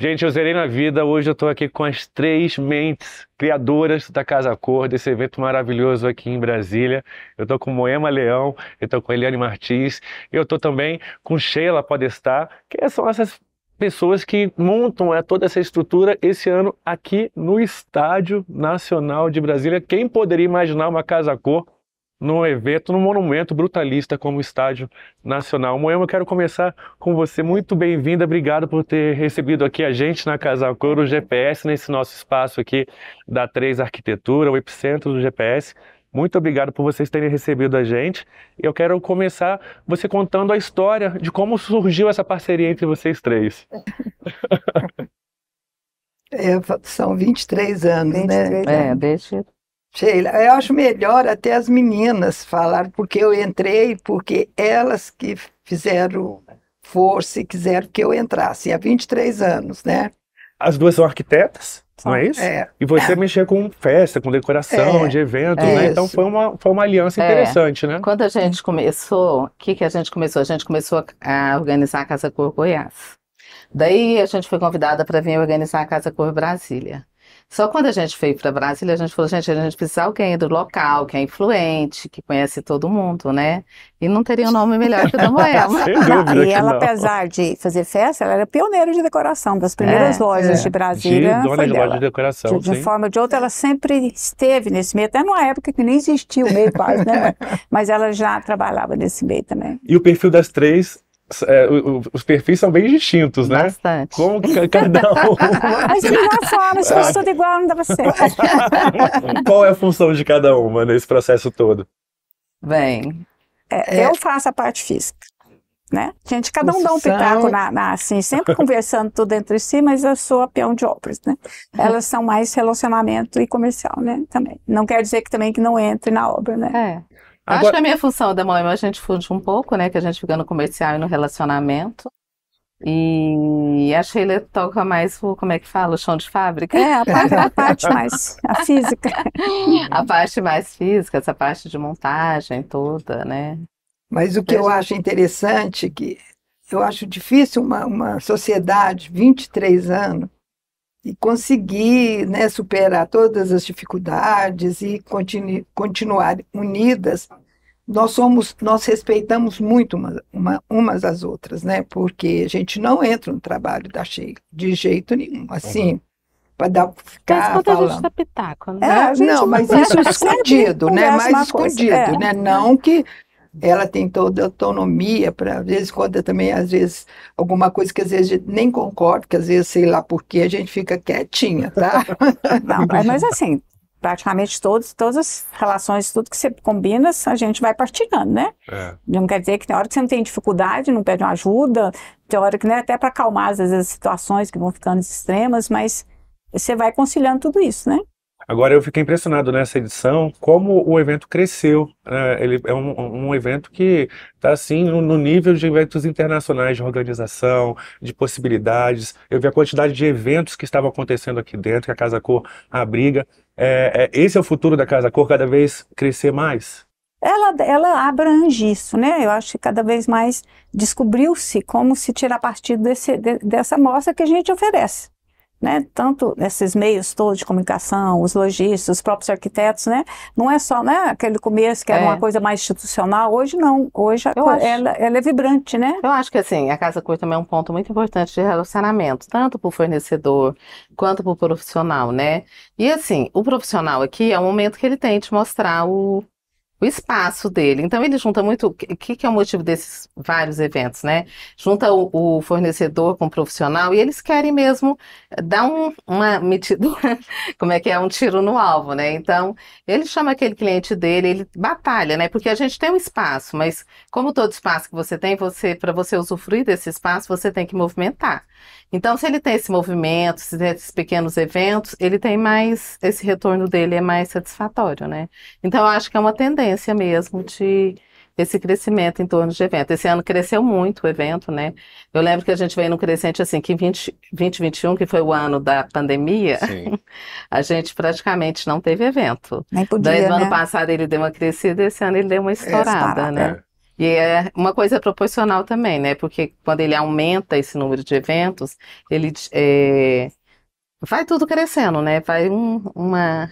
Gente, eu zerei na vida. Hoje eu estou aqui com as três mentes criadoras da Casa Cor, desse evento maravilhoso aqui em Brasília. Eu estou com Moema Leão, eu estou com Eliane Martins, eu estou também com Sheila Podestá, que são essas pessoas que montam é, toda essa estrutura esse ano aqui no Estádio Nacional de Brasília. Quem poderia imaginar uma Casa Cor no evento, no monumento brutalista como o Estádio Nacional. Moema, eu quero começar com você. Muito bem-vinda, obrigado por ter recebido aqui a gente na Casa Coro, GPS, nesse nosso espaço aqui da três Arquitetura, o epicentro do GPS. Muito obrigado por vocês terem recebido a gente. Eu quero começar você contando a história de como surgiu essa parceria entre vocês três. É, são 23 anos, 23 né? É, anos. É, desde Sheila, eu acho melhor até as meninas falar porque eu entrei, porque elas que fizeram força e quiseram que eu entrasse, há 23 anos, né? As duas são arquitetas? não é isso? É. E você mexia com festa, com decoração, é. de evento, é né? Então, isso. Então foi uma, foi uma aliança é. interessante, né? Quando a gente começou, o que, que a gente começou? A gente começou a organizar a Casa Cor Goiás. Daí a gente foi convidada para vir organizar a Casa Cor Brasília. Só quando a gente veio para Brasília, a gente falou, gente, a gente precisa alguém do local, que é influente, que conhece todo mundo, né? E não teria um nome melhor que o da Moema. e ela, não. apesar de fazer festa, ela era pioneira de decoração, das primeiras é, lojas é. de Brasília. De dona de é loja é de decoração, De, de forma ou de outra, ela sempre esteve nesse meio, até numa época que nem existia o meio quase, né? Mas ela já trabalhava nesse meio também. E o perfil das três é, os perfis são bem distintos, né? Bastante. Como cada um. Mas de igual forma, se fosse tudo igual, não dava certo. Qual é a função de cada uma nesse processo todo? Bem. É, é eu faço a parte física. Né? Gente, cada um dá um pitaco na, na, assim, sempre conversando tudo entre si, mas eu sou a peão de obras, né? Elas são mais relacionamento e comercial, né? Também. Não quer dizer que também que não entre na obra, né? É. Agora... Acho que a minha função da mãe, a gente funde um pouco, né? Que a gente fica no comercial e no relacionamento. E a Sheila toca mais o, como é que fala, o chão de fábrica? É, a parte, a parte mais, a física. a parte mais física, essa parte de montagem toda, né? Mas o que eu acho interessante, é que eu acho difícil uma, uma sociedade, 23 anos, e conseguir né, superar todas as dificuldades e continuar unidas, nós somos, nós respeitamos muito uma, uma, umas às outras, né? Porque a gente não entra no trabalho da Sheila de jeito nenhum, uhum. assim. Uhum. Para dar, então, ficar mas falando. É, a gente dá pitaco, né? É, não, mas isso escondido, né? Mais escondido, coisa, é. né? É. Não que ela tem toda a autonomia para, às vezes, conta também, às vezes, alguma coisa que às vezes nem concordo, que às vezes, sei lá por quê, a gente fica quietinha, tá? Não, mas assim, praticamente todos, todas as relações, tudo que você combina, a gente vai partilhando, né? É. Não quer dizer que na hora que você não tem dificuldade, não pede uma ajuda, tem hora que, né, até para acalmar às vezes as situações que vão ficando extremas, mas você vai conciliando tudo isso, né? Agora eu fiquei impressionado nessa edição como o evento cresceu. Né? Ele é um, um evento que está assim no, no, nível de eventos internacionais de organização, de possibilidades. Eu vi a quantidade de eventos que estavam acontecendo aqui dentro, que a Casa Cor abriga. É, é, esse é o futuro da Casa Cor, cada vez crescer mais? ela, ela abrange isso, né? Eu acho que cada vez mais descobriu-se como se tirar partido desse, de, dessa amostra que a gente oferece né? Tanto esses meios todos de comunicação, os lojistas, os próprios arquitetos, né? Não é só, né? Aquele começo que era é. uma coisa mais institucional. Hoje não. Hoje co... ela, ela, é vibrante, né? Eu acho que assim a casa curta também é um ponto muito importante de relacionamento, tanto para o fornecedor quanto para o profissional, né? E assim o profissional aqui é o momento que ele tem de mostrar o o espaço dele. Então ele junta muito. O que, que, é o motivo desses vários eventos, né? Junta o, o fornecedor com o profissional e eles querem mesmo eh, dar um, uma metida, como é que é, um tiro no alvo, né? Então ele chama aquele cliente dele, ele batalha, né? Porque a gente tem um espaço, mas como todo espaço que você tem, você para você usufruir desse espaço você tem que movimentar. Então, se ele tem esse movimento, se tem esses pequenos eventos, ele tem mais, esse retorno dele é mais satisfatório, né? Então, eu acho que é uma tendência mesmo de esse crescimento em torno de evento. Esse ano cresceu muito o evento, né? Eu lembro que a gente veio num crescente assim, que 20, 2021, que foi o ano da pandemia, Sim. a gente praticamente não teve evento. Nem podia, Daí, no né? ano passado ele deu uma crescida, esse ano ele deu uma estourada, é, né? É. E é uma coisa proporcional também, né? Porque quando ele aumenta esse número de eventos, ele é, vai tudo crescendo, né? Vai um, uma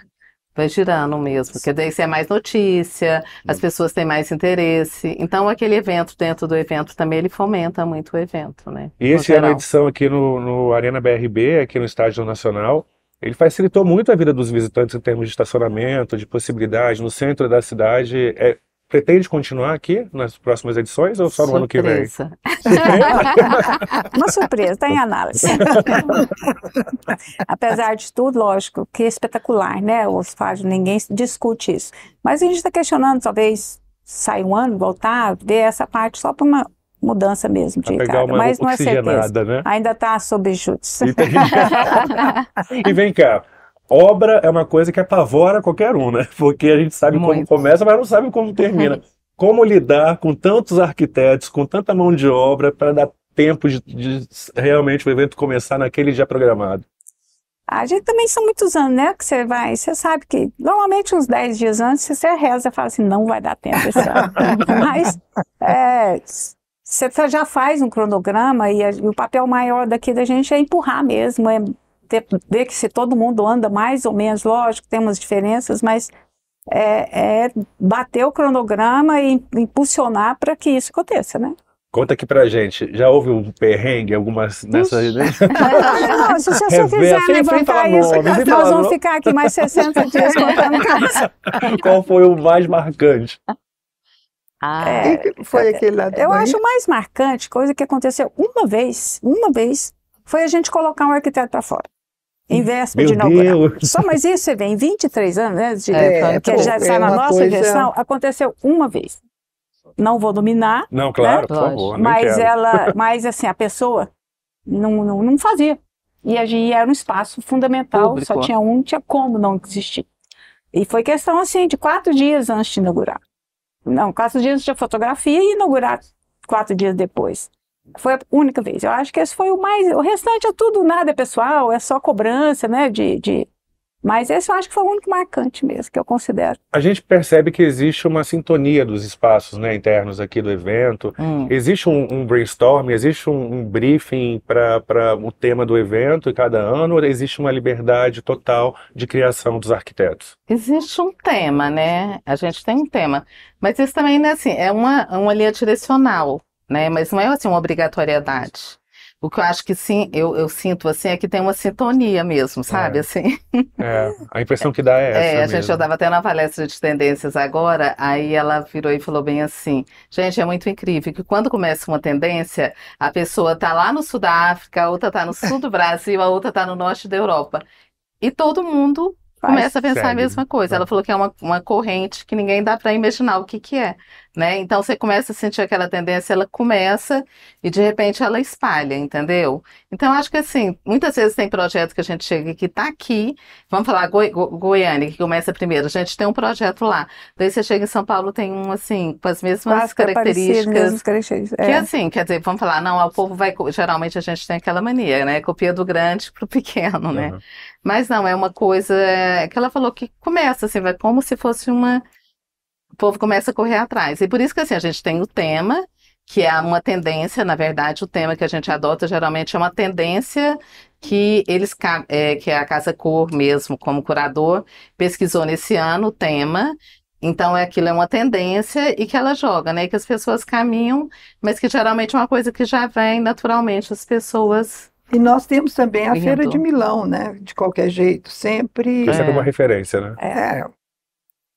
vai girando mesmo, Quer daí se é mais notícia, as pessoas têm mais interesse. Então aquele evento dentro do evento também ele fomenta muito o evento, né? E esse ano a edição aqui no, no, Arena BRB, aqui no Estádio Nacional, ele facilitou muito a vida dos visitantes em termos de estacionamento, de possibilidade. No centro da cidade é, Pretende continuar aqui nas próximas edições ou só no ano que vem? Surpresa. Uma surpresa, está em análise. Apesar de tudo, lógico, que é espetacular, né? Os fatos, ninguém discute isso. Mas a gente está questionando, talvez sair um ano, voltar, ver essa parte só para uma mudança mesmo de cara. Mas não é certeza. Né? Ainda está sob júdice. E, tem... e vem cá, obra é uma coisa que apavora qualquer um, né? Porque a gente sabe Muito. como começa, mas não sabe como termina. como lidar com tantos arquitetos, com tanta mão de obra, para dar tempo de, de, realmente o evento começar naquele dia programado? A gente também são muitos anos, né? Que você vai, você sabe que normalmente uns 10 dias antes você reza e fala assim, não vai dar tempo esse ano. Mas é, você já faz um cronograma e, a, e, o papel maior daqui da gente é empurrar mesmo, é ter, ver que se todo mundo anda mais ou menos, lógico, tem umas diferenças, mas é, é bater o cronograma e impulsionar para que isso aconteça, né? Conta aqui pra gente, já houve um perrengue, algumas nessas... Né? Não, não, se é, você quiser assim, levantar isso, nome, nós vamos ficar aqui mais 60 dias contando casa. Qual foi o mais marcante? Ah, é, foi é, aquele lado Eu daí? acho mais marcante, coisa que aconteceu uma vez, uma vez, foi a gente colocar um arquiteto para fora em hum. véspera Meu de inauguração. Só, mas isso, você vê, em 23 anos, né, de, é, que tá já está é na nossa coisa... gestão, aconteceu uma vez. Não vou dominar. Não, claro, né? por favor. Mas ela, mas assim, a pessoa não, não, não fazia. E a gente era um espaço fundamental, Público. só tinha um, tinha como não existir. E foi questão assim de quatro dias antes de inaugurar. Não, quatro dias de fotografia e inaugurar quatro dias depois. Foi a única vez. Eu acho que esse foi o mais. O restante é tudo nada pessoal, é só cobrança, né? De, de... Mas esse eu acho que foi o único marcante mesmo, que eu considero. A gente percebe que existe uma sintonia dos espaços né, internos aqui do evento. Hum. Existe um, um brainstorm, existe um, um briefing para o tema do evento cada ano, ou existe uma liberdade total de criação dos arquitetos? Existe um tema, né? A gente tem um tema. Mas isso também, né, assim, é uma, uma linha direcional né? Uhum. Mas não é assim uma obrigatoriedade. O que eu acho que sim, eu, eu sinto assim é que tem uma sintonia mesmo, sabe? É. Assim. É, a impressão que dá é, é essa. É, a gente, eu estava até na palestra de tendências agora, aí ela virou e falou bem assim: gente, é muito incrível que quando começa uma tendência, a pessoa tá lá no sul da África, a outra tá no sul do Brasil, a outra tá no norte da Europa. E todo mundo começa a pensar a mesma coisa. É. Ela falou que é uma, uma corrente que ninguém dá para imaginar o que, que é né? Então você começa a sentir aquela tendência, ela começa e de repente ela espalha, entendeu? Então acho que assim, muitas vezes tem projetos que a gente chega que tá aqui, vamos falar Goi Go Goiânia, que começa primeiro, a gente tem um projeto lá, daí você chega em São Paulo, tem um assim, com as mesmas Quase características. Mesmas é. Que assim, quer dizer, vamos falar, não, o povo vai, geralmente a gente tem aquela mania, né? Copia do grande pro pequeno, né? Uhum. Mas não, é uma coisa é que ela falou que começa assim, vai como se fosse uma o povo começa a correr atrás. E por isso que assim, a gente tem o tema, que é uma tendência, na verdade, o tema que a gente adota geralmente é uma tendência que eles é, que a Casa Cor mesmo, como curador, pesquisou nesse ano o tema. Então é, aquilo é uma tendência e que ela joga, né? Que as pessoas caminham, mas que geralmente é uma coisa que já vem naturalmente as pessoas e nós temos também a Feira de Milão, né? De qualquer jeito, sempre. É sempre é. uma referência, né? É,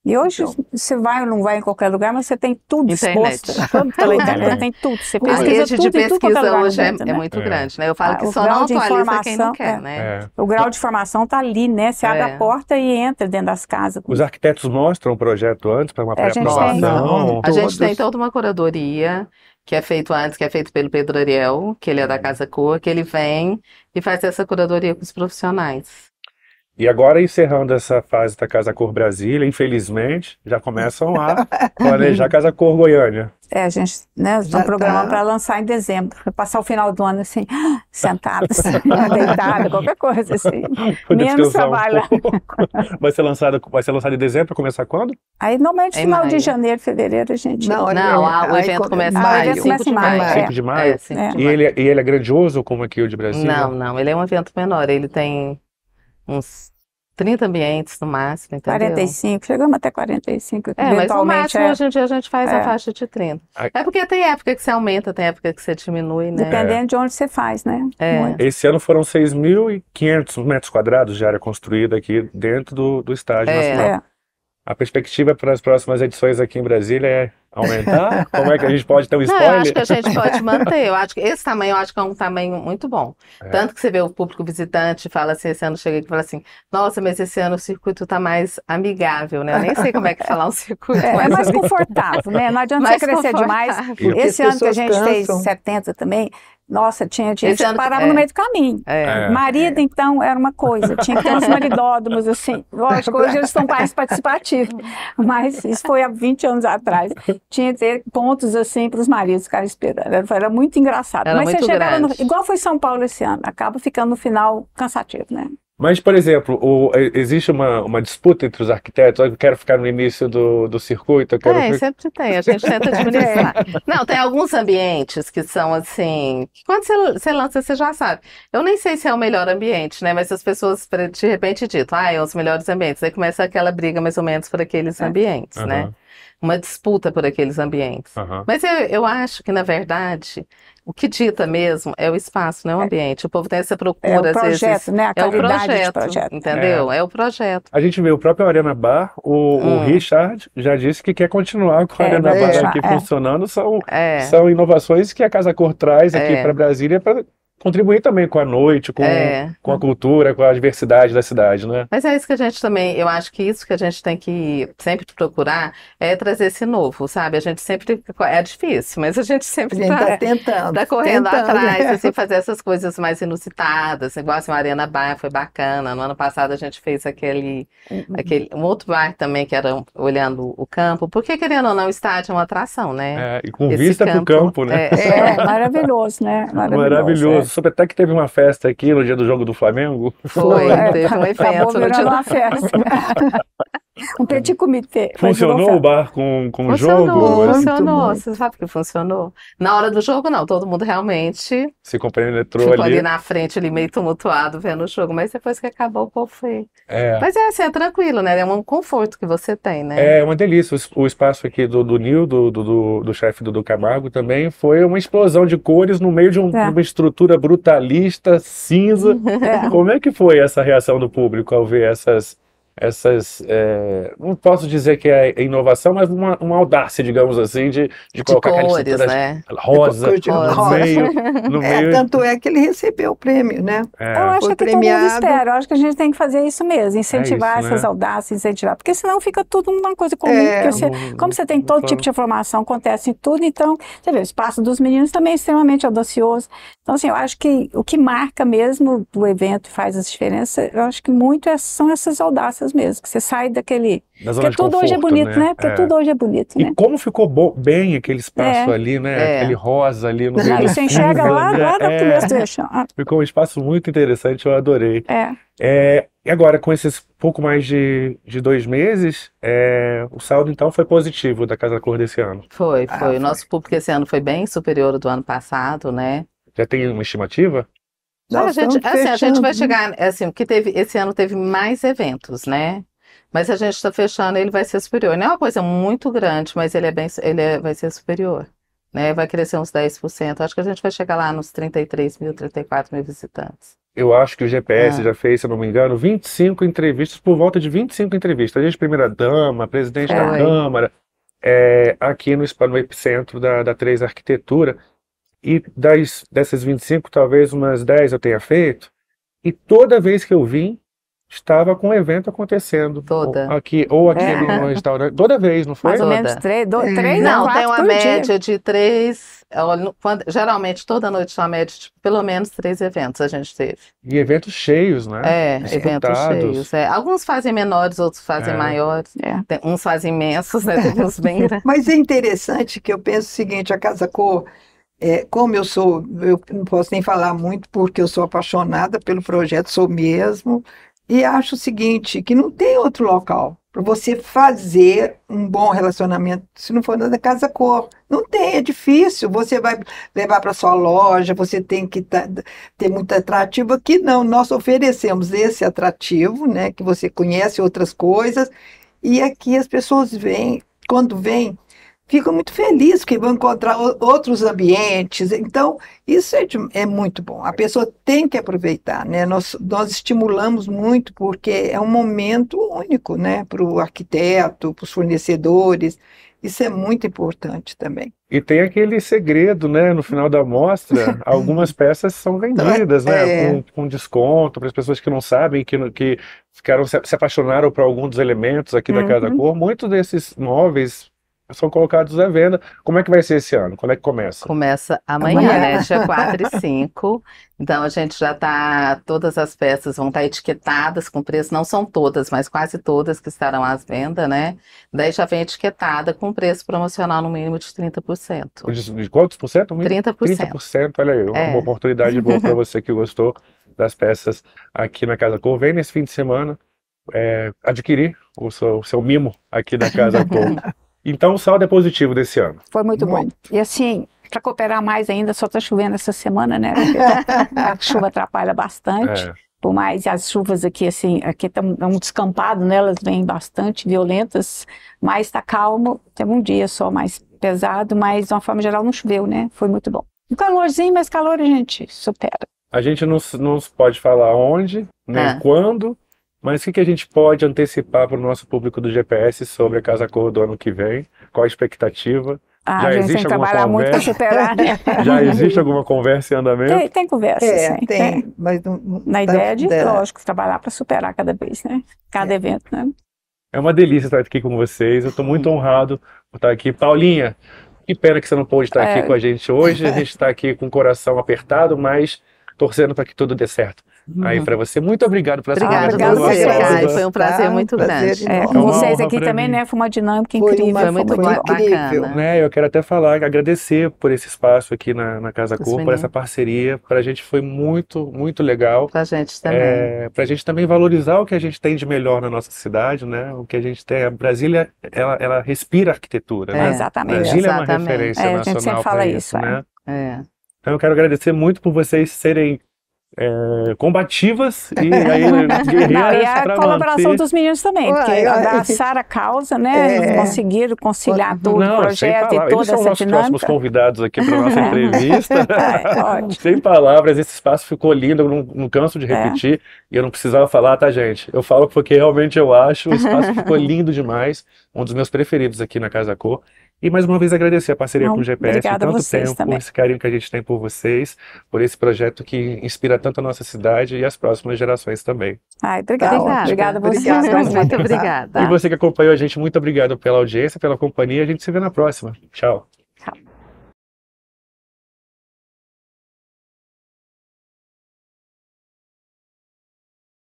e hoje então, você vai ou não vai em qualquer lugar, mas você tem tudo internet. exposto. pela internet, tem tudo. Você pesquisa o rede tudo, de é pesquisa tudo hoje é, né? é, muito é. grande, né? Eu falo ah, que só não atualiza quem não quer, é. né? O grau de formação está ali, né? Você abre a porta e entra dentro das casas. Os arquitetos mostram o projeto antes para uma pré-aprovação? A gente tem toda uma curadoria que é feito antes, que é feito pelo Pedro Ariel, que ele é da hum. Casa Cor, que ele vem e faz essa curadoria com os profissionais. E agora, encerrando essa fase da Casa Cor Brasília, infelizmente, já começam a planejar Casa Cor Goiânia. É, a gente né, já um tá. programa tá. para lançar em dezembro, passar o final do ano assim, sentado, deitado, qualquer coisa assim. Vou Menos trabalho. Um vai, ser lançado, vai ser lançado em dezembro, começar quando? Aí normalmente final maio. de janeiro, fevereiro, a gente. Não, não, não a, o evento aí, ah, começa em maio. começa em é. maio. 5 de maio. É, 5 É, de maio. E, ele, é, e ele é grandioso como aqui o de Brasília? Não, não, ele é um evento menor, ele tem uns 30 ambientes no máximo, entendeu? 45, chegamos até 45. É, mas no máximo é... hoje em dia a gente faz é. a faixa de 30. É porque tem época que você aumenta, tem época que você diminui, né? Dependendo é. de onde você faz, né? É. Esse ano foram 6.500 metros quadrados de área construída aqui dentro do, do estádio é. nacional. É a perspectiva para as próximas edições aqui em Brasília é aumentar? Como é que a gente pode ter um spoiler? Não, eu acho que a gente pode manter. Eu acho que esse tamanho eu acho que é um tamanho muito bom. É. Tanto que você vê o público visitante fala assim, esse ano chega e fala assim, nossa, mas esse ano o circuito está mais amigável, né? Eu nem sei como é que falar um circuito. É, é mais, é mais confortável, né? Não adianta mais você crescer demais. esse ano que a gente fez 70 também, nossa, tinha gente tipo, que parava no é. meio do caminho. É. É. Marido, é. então, era uma coisa. Tinha que ter uns maridódomos, assim. Lógico, hoje eles são pais participativos. Mas isso foi há 20 anos atrás. Tinha que ter pontos, assim, para os maridos ficarem esperando. Era muito engraçado. Era mas muito você chegava no... Igual foi São Paulo esse ano. Acaba ficando no final cansativo, né? Mas, por exemplo, o, é, existe uma, uma disputa entre os arquitetos, eu quero ficar no início do, do circuito, eu quero... Tem, é, sempre tem, a gente tenta administrar. É. Não, tem alguns ambientes que são assim, que quando você, você, lança, você já sabe. Eu nem sei se é o melhor ambiente, né, mas as pessoas de repente dito ah, é os melhores ambientes, aí começa aquela briga mais ou menos por aqueles é. ambientes, uhum. né? uma disputa por aqueles ambientes. Uhum. Mas eu, eu acho que, na verdade, o que dita mesmo é o espaço, não é o é. ambiente. O povo tem essa é procura, é projeto, às vezes. Né? é o projeto, projeto. Entendeu? É. é. o projeto. A gente vê o próprio Arena Bar, o, hum. o Richard já disse que quer continuar com a é, Arena Bar aqui funcionando. São, são inovações que a Casa Cor traz aqui para Brasília para contribuir também com a noite, com, é. com a cultura, com a diversidade da cidade, né? Mas é isso que a gente também, eu acho que isso que a gente tem que sempre procurar é trazer esse novo, sabe? A gente sempre é difícil, mas a gente sempre a gente tá, tá tentando, tá correndo tentando, né? atrás, é. assim, fazer essas coisas mais inusitadas, igual assim, a Arena Bar foi bacana. No ano passado a gente fez aquele, uhum. aquele um outro bar também que era olhando o campo, porque querendo ou não, o estádio é uma atração, né? É, e com esse vista para o campo, né? É, é, é maravilhoso, né? Maravilhoso. maravilhoso é soube até que teve uma festa aqui no dia do jogo do Flamengo. Foi, é, teve um evento. Acabou no dia uma festa. um petit comitê. Funcionou o bar com, com o jogo? Funcionou, muito você muito. sabe que funcionou. Na hora do jogo, não, todo mundo realmente se compenetrou ficou ali. ali na frente, ali meio tumultuado, vendo o jogo, mas depois que acabou, o povo foi. É. Mas é assim, é tranquilo, né? É um conforto que você tem, né? É, é uma delícia. O, o espaço aqui do, do Nil, do, do, do, do chefe do, do Camargo, também foi uma explosão de cores no meio de um, é. uma estrutura brutalista, cinza. É. Como é que foi essa reação do público ao ver essas essas. É, não posso dizer que é inovação, mas uma, uma audácia, digamos assim, de, de, de colocar cores, né? rosa, de rosa no meio. No é, Tanto é que ele recebeu o prêmio, né? É. Eu acho Foi que premiado. todo mundo espera. Eu acho que a gente tem que fazer isso mesmo, incentivar é isso, essas né? audácias, incentivar. Porque senão fica tudo uma coisa comum. É. Você, um, como você tem todo tipo de informação, acontece em tudo, então, você vê, o espaço dos meninos também é extremamente audacioso. Então, assim, eu acho que o que marca mesmo o evento faz as diferenças, eu acho que muito é, são essas audácias Deus mesmo, que você sai daquele. Da Porque tudo conforto, hoje é bonito, né? né? Porque é. tudo hoje é bonito. E né? como ficou bem aquele espaço é. ali, né? É. Aquele rosa ali no ah, meio. Aí você enxerga lá, né? lá da primeira sugestão. Ficou um espaço muito interessante, eu adorei. É. é. e agora, com esses pouco mais de, de dois meses, é, o saldo então foi positivo da Casa da Cor desse ano? Foi, foi. Ah, o nosso público esse ano foi bem superior ao do ano passado, né? Já tem uma estimativa? Nós a gente, assim, a gente vai chegar, assim, porque teve, esse ano teve mais eventos, né? Mas a gente está fechando, ele vai ser superior. Não é uma coisa muito grande, mas ele é bem, ele é, vai ser superior. Né? Vai crescer uns 10%. Acho que a gente vai chegar lá nos 33 mil, 34 mil visitantes. Eu acho que o GPS é. Ah. já fez, se eu não me engano, 25 entrevistas, por volta de 25 entrevistas. A gente, primeira-dama, presidente é, da Câmara, aqui no, no epicentro da, da três Arquitetura e das, dessas 25, talvez umas 10 eu tenha feito, e toda vez que eu vim, estava com um evento acontecendo. Toda. Ou aqui, ou aqui é. no restaurante. Né? Toda vez, não foi? Mais ou toda. menos três, do, é. três Não, tem uma média dia. de três. Quando, geralmente, toda noite tinha uma média de pelo menos três eventos a gente teve. E eventos cheios, né? É, eventos cheios. É. Alguns fazem menores, outros fazem é. maiores. É. Tem, uns fazem imensos, né? Tem uns bem Mas é interessante que eu penso o seguinte, a Casa Cor... É, como eu sou, eu não posso nem falar muito porque eu sou apaixonada pelo projeto, sou mesmo, e acho o seguinte, que não tem outro local para você fazer um bom relacionamento, se não for na casa cor. Não tem, é difícil. Você vai levar para sua loja, você tem que tá, ter muito atrativo. Aqui não, nós oferecemos esse atrativo, né, que você conhece outras coisas, e aqui as pessoas vêm, quando vêm, fico muito feliz que vão encontrar outros ambientes. Então, isso é, de, é muito bom. A pessoa tem que aproveitar, né? Nós, nós estimulamos muito, porque é um momento único, né? Para o arquiteto, para os fornecedores. Isso é muito importante também. E tem aquele segredo, né? No final da mostra, algumas peças são vendidas, né? É... Com, com, desconto para as pessoas que não sabem, que, que ficaram se, apaixonaram por algum dos elementos aqui da uhum. Casa da Cor. Muitos desses móveis é são colocados à venda. Como é que vai ser esse ano? Quando é que começa? Começa amanhã, amanhã. né? Dia 4 e 5. Então a gente já tá. Todas as peças vão estar tá etiquetadas com preço. Não são todas, mas quase todas que estarão à venda, né? Daí já vem etiquetada com preço promocional no mínimo de 30%. De, de quantos por cento? 30%. 30%, olha aí, uma é. oportunidade boa para você que gostou das peças aqui na Casa Cor. Vem nesse fim de semana é, adquirir o seu, o seu mimo aqui da Casa Cor. Então, o saldo é positivo desse ano. Foi muito, muito. bom. E assim, para cooperar mais ainda, só está chovendo essa semana, né? Tá, a chuva atrapalha bastante. É. Por mais as chuvas aqui, assim, aqui tá é um descampado, né? Elas vêm bastante violentas, mas está calmo. Teve um dia só mais pesado, mas de uma forma geral não choveu, né? Foi muito bom. Um calorzinho, mas calor a gente supera. A gente não, não pode falar onde, nem ah. quando, mas o que, que a gente pode antecipar para o nosso público do GPS sobre a Casa Cor do ano que vem? Qual a expectativa? Ah, já a gente existe tem que trabalhar conversa? muito para superar, né? Já existe alguma conversa em andamento? Tem, tem conversa, é, sim. Tem, tem. É. Mas não, não Na tá ideia de, dela. lógico, trabalhar para superar cada vez, né? Cada é. evento, né? É uma delícia estar aqui com vocês. Eu estou muito honrado por estar aqui. Paulinha, que pena que você não pôde estar é. aqui com a gente hoje. A gente está aqui com o coração apertado, mas torcendo para que tudo dê certo. Uhum. Aí para você, muito obrigado por essa Obrigada, obrigado, foi um prazer tá? muito prazer grande. É, com vocês aqui também, né? Foi uma dinâmica foi incrível, uma, foi muito foi incrível. bacana. Né, eu quero até falar, agradecer por esse espaço aqui na, na Casa Cor, por essa parceria. Para a gente foi muito, muito legal. Para a gente também. É, para a gente também valorizar o que a gente tem de melhor na nossa cidade, né? O que a gente tem. A Brasília, ela, ela respira arquitetura, né? é, né? Exatamente. Brasília exatamente. é uma referência nacional. É, a gente sempre fala isso, isso é. né? É. Então eu quero agradecer muito por vocês serem é, combativas e aí né, guerreiras Não, e é a colaboração manter... dos meninos também, porque ai, a causa, né, é... conseguir conciliar todo Não, o projeto e toda Eles são essa nossos dinâmica. próximos convidados aqui para nossa entrevista. É, sem palavras, esse espaço ficou lindo, eu não, não canso de é. repetir e eu não precisava falar, tá gente? Eu falo porque realmente eu acho, o espaço ficou lindo demais, um dos meus preferidos aqui na Casa Cor. E mais uma vez agradecer a parceria Não, com o GPS por tanto tempo, também. esse carinho que a gente tem por vocês, por esse projeto que inspira tanto a nossa cidade e as próximas gerações também. Ai, obrigada. Tá obrigada Muito obrigada. E você que acompanhou a gente, muito obrigado pela audiência, pela companhia. A gente se vê na próxima. Tchau.